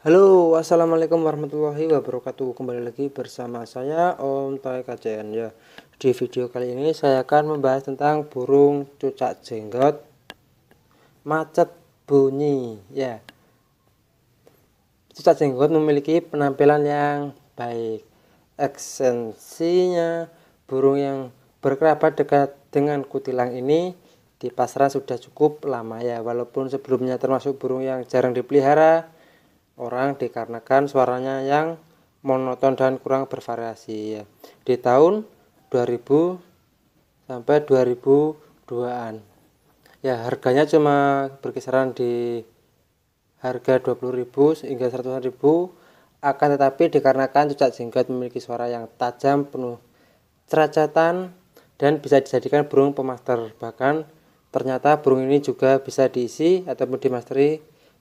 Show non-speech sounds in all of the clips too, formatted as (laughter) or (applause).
Halo, assalamualaikum warahmatullahi wabarakatuh. Kembali lagi bersama saya Om Toy KCN ya. Di video kali ini saya akan membahas tentang burung cucak jenggot macet bunyi ya. Cucak jenggot memiliki penampilan yang baik. Eksensinya burung yang berkerabat dekat dengan kutilang ini di pasaran sudah cukup lama ya. Walaupun sebelumnya termasuk burung yang jarang dipelihara orang dikarenakan suaranya yang monoton dan kurang bervariasi ya. Di tahun 2000 sampai 2002-an. Ya, harganya cuma berkisaran di harga 20.000 hingga 100.000 akan tetapi dikarenakan cucak jenggot memiliki suara yang tajam penuh ceracatan dan bisa dijadikan burung pemaster bahkan ternyata burung ini juga bisa diisi ataupun dimasteri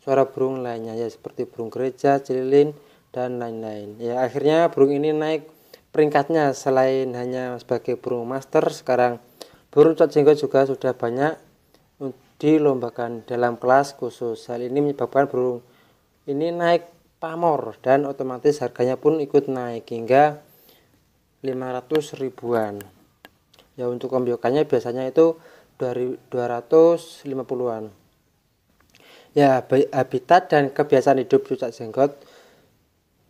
suara burung lainnya ya seperti burung gereja, cililin dan lain-lain. Ya akhirnya burung ini naik peringkatnya selain hanya sebagai burung master sekarang burung cocok jenggot juga sudah banyak dilombakan dalam kelas khusus. Hal ini menyebabkan burung ini naik pamor dan otomatis harganya pun ikut naik hingga 500 ribuan. Ya untuk kombiokannya biasanya itu 250-an ya habitat dan kebiasaan hidup cucak jenggot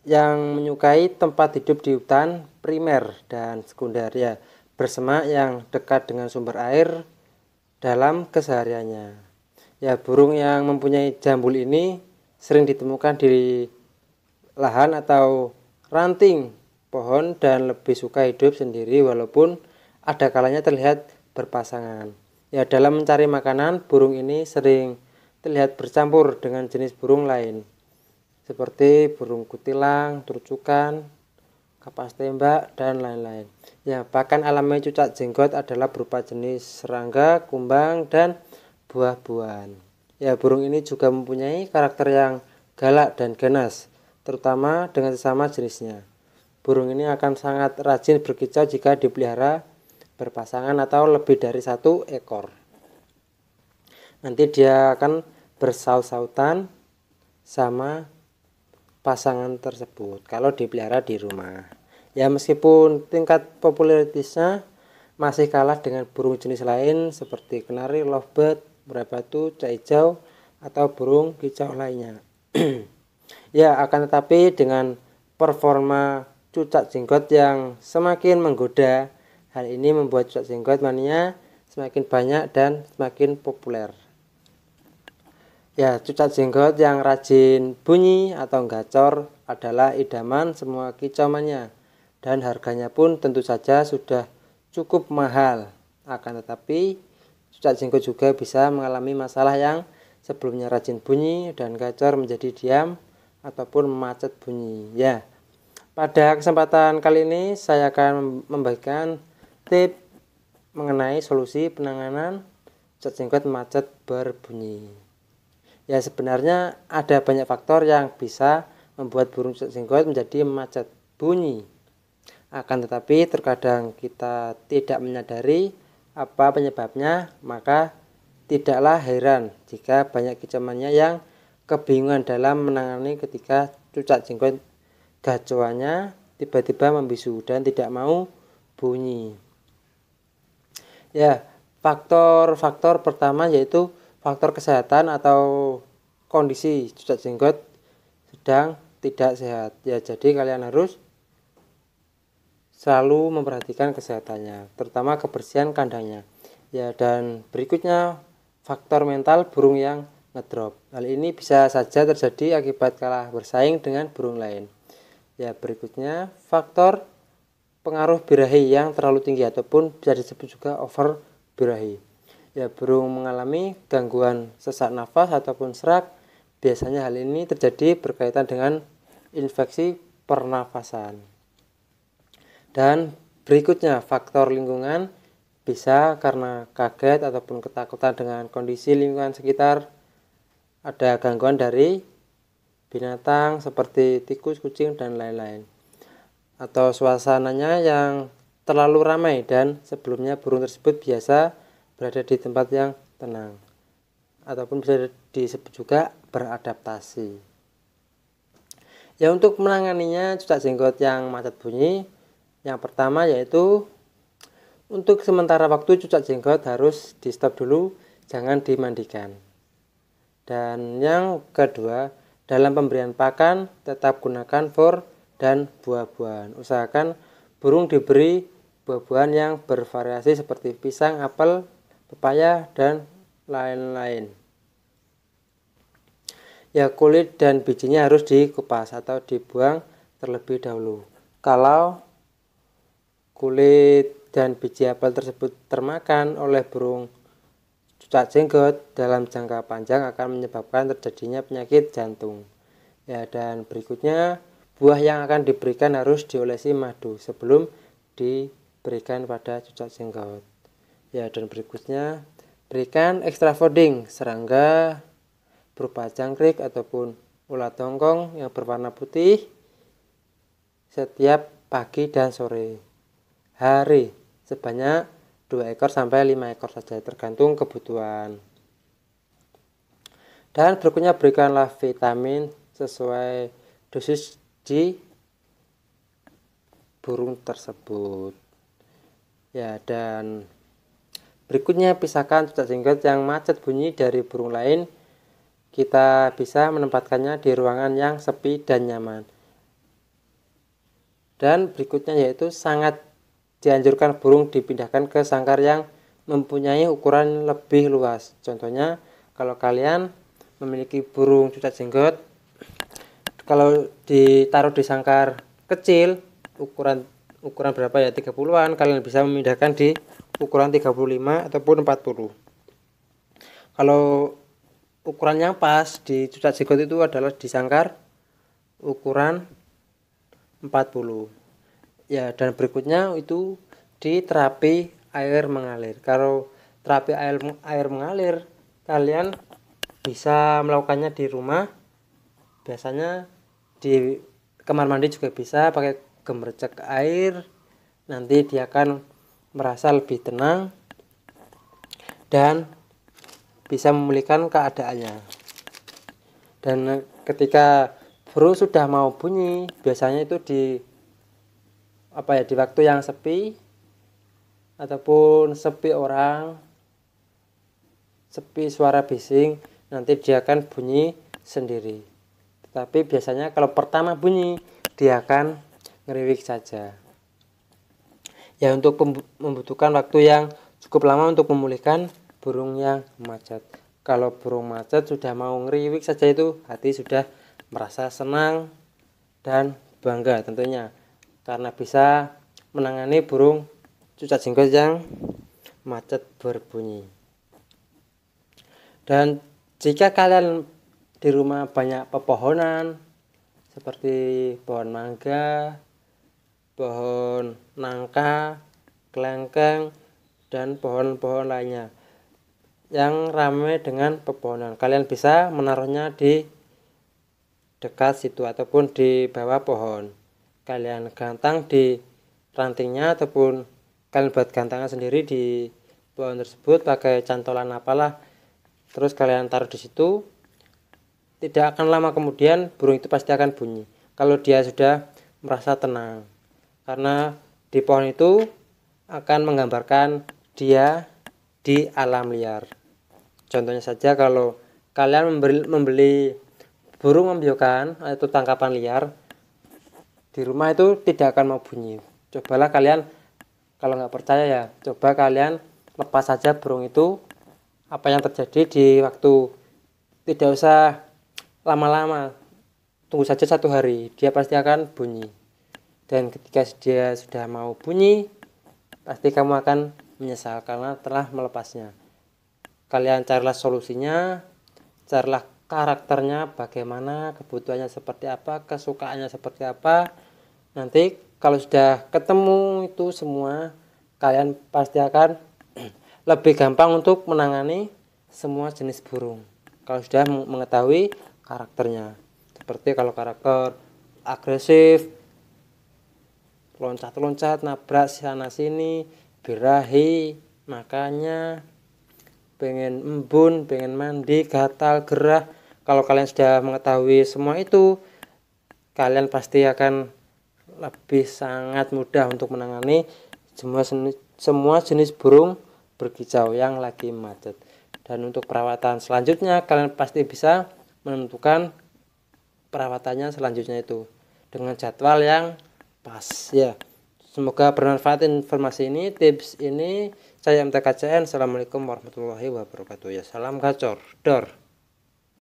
yang menyukai tempat hidup di hutan primer dan sekunder ya bersemak yang dekat dengan sumber air dalam kesehariannya. Ya burung yang mempunyai jambul ini sering ditemukan di lahan atau ranting pohon dan lebih suka hidup sendiri walaupun ada kalanya terlihat berpasangan. Ya dalam mencari makanan burung ini sering terlihat bercampur dengan jenis burung lain seperti burung kutilang, turcukan, kapas tembak, dan lain-lain. Ya, bahkan alami cucak jenggot adalah berupa jenis serangga, kumbang, dan buah-buahan. Ya, burung ini juga mempunyai karakter yang galak dan ganas, terutama dengan sesama jenisnya. Burung ini akan sangat rajin berkicau jika dipelihara berpasangan atau lebih dari satu ekor nanti dia akan bersaut-sautan sama pasangan tersebut kalau dipelihara di rumah ya meskipun tingkat popularitasnya masih kalah dengan burung jenis lain seperti kenari, lovebird, murai batu, cai hijau atau burung kicau lainnya (clears throat) ya akan tetapi dengan performa cucak jenggot yang semakin menggoda hal ini membuat cucak jenggot mania semakin banyak dan semakin populer Ya, cucat jenggot yang rajin bunyi atau gacor adalah idaman semua kicauannya dan harganya pun tentu saja sudah cukup mahal. Akan tetapi, cucat jenggot juga bisa mengalami masalah yang sebelumnya rajin bunyi dan gacor menjadi diam ataupun macet bunyi. Ya. Pada kesempatan kali ini saya akan membagikan tip mengenai solusi penanganan cucat jenggot macet berbunyi. Ya sebenarnya ada banyak faktor yang bisa membuat burung cetak menjadi macet bunyi. Akan tetapi terkadang kita tidak menyadari apa penyebabnya, maka tidaklah heran jika banyak kecamannya yang kebingungan dalam menangani ketika cucak jenggot gacoannya tiba-tiba membisu dan tidak mau bunyi. Ya, faktor-faktor pertama yaitu faktor kesehatan atau kondisi cucak jenggot sedang tidak sehat ya jadi kalian harus selalu memperhatikan kesehatannya terutama kebersihan kandangnya ya dan berikutnya faktor mental burung yang ngedrop hal ini bisa saja terjadi akibat kalah bersaing dengan burung lain ya berikutnya faktor pengaruh birahi yang terlalu tinggi ataupun bisa disebut juga over birahi ya burung mengalami gangguan sesak nafas ataupun serak biasanya hal ini terjadi berkaitan dengan infeksi pernafasan dan berikutnya faktor lingkungan bisa karena kaget ataupun ketakutan dengan kondisi lingkungan sekitar ada gangguan dari binatang seperti tikus, kucing, dan lain-lain atau suasananya yang terlalu ramai dan sebelumnya burung tersebut biasa berada di tempat yang tenang ataupun bisa disebut juga beradaptasi ya untuk menanganinya cucak jenggot yang macet bunyi yang pertama yaitu untuk sementara waktu cucak jenggot harus di stop dulu jangan dimandikan dan yang kedua dalam pemberian pakan tetap gunakan for dan buah-buahan usahakan burung diberi buah-buahan yang bervariasi seperti pisang, apel, pepaya dan lain-lain ya kulit dan bijinya harus dikupas atau dibuang terlebih dahulu kalau kulit dan biji apel tersebut termakan oleh burung cucak jenggot dalam jangka panjang akan menyebabkan terjadinya penyakit jantung ya dan berikutnya buah yang akan diberikan harus diolesi madu sebelum diberikan pada cucak jenggot Ya, dan berikutnya berikan extra fooding serangga berupa jangkrik ataupun ulat tongkong yang berwarna putih setiap pagi dan sore hari sebanyak 2 ekor sampai 5 ekor saja tergantung kebutuhan. Dan berikutnya berikanlah vitamin sesuai dosis di burung tersebut. Ya, dan Berikutnya pisahkan cucak jenggot yang macet bunyi dari burung lain. Kita bisa menempatkannya di ruangan yang sepi dan nyaman. Dan berikutnya yaitu sangat dianjurkan burung dipindahkan ke sangkar yang mempunyai ukuran lebih luas. Contohnya kalau kalian memiliki burung cucak jenggot kalau ditaruh di sangkar kecil ukuran ukuran berapa ya 30-an kalian bisa memindahkan di ukuran 35 ataupun 40 kalau ukuran yang pas di cucak jenggot itu adalah di sangkar ukuran 40 ya dan berikutnya itu di terapi air mengalir kalau terapi air air mengalir kalian bisa melakukannya di rumah biasanya di kamar mandi juga bisa pakai gemercek air nanti dia akan merasa lebih tenang dan bisa memulihkan keadaannya. Dan eh, ketika Bro sudah mau bunyi, biasanya itu di apa ya di waktu yang sepi ataupun sepi orang, sepi suara bising, nanti dia akan bunyi sendiri. Tetapi biasanya kalau pertama bunyi, dia akan ngeriwik saja ya untuk membutuhkan waktu yang cukup lama untuk memulihkan burung yang macet kalau burung macet sudah mau ngeriwik saja itu hati sudah merasa senang dan bangga tentunya karena bisa menangani burung cucat jenggot yang macet berbunyi dan jika kalian di rumah banyak pepohonan seperti pohon mangga, pohon nangka, kelengkeng, dan pohon-pohon lainnya yang ramai dengan pepohonan. Kalian bisa menaruhnya di dekat situ ataupun di bawah pohon. Kalian gantang di rantingnya ataupun kalian buat gantangan sendiri di pohon tersebut pakai cantolan apalah terus kalian taruh di situ tidak akan lama kemudian burung itu pasti akan bunyi kalau dia sudah merasa tenang karena di pohon itu akan menggambarkan dia di alam liar contohnya saja kalau kalian membeli, membeli burung membiokan atau tangkapan liar di rumah itu tidak akan mau bunyi cobalah kalian kalau nggak percaya ya coba kalian lepas saja burung itu apa yang terjadi di waktu tidak usah lama-lama tunggu saja satu hari dia pasti akan bunyi dan ketika dia sudah mau bunyi pasti kamu akan menyesal karena telah melepasnya kalian carilah solusinya carilah karakternya bagaimana kebutuhannya seperti apa kesukaannya seperti apa nanti kalau sudah ketemu itu semua kalian pasti akan (clears throat) lebih gampang untuk menangani semua jenis burung kalau sudah mengetahui karakternya seperti kalau karakter agresif loncat-loncat nabrak sana sini birahi makanya pengen embun pengen mandi gatal gerah kalau kalian sudah mengetahui semua itu kalian pasti akan lebih sangat mudah untuk menangani semua jenis, semua jenis burung berkicau yang lagi macet dan untuk perawatan selanjutnya kalian pasti bisa menentukan perawatannya selanjutnya itu dengan jadwal yang pas ya semoga bermanfaat informasi ini tips ini saya MTKCN Assalamualaikum warahmatullahi wabarakatuh ya salam gacor dor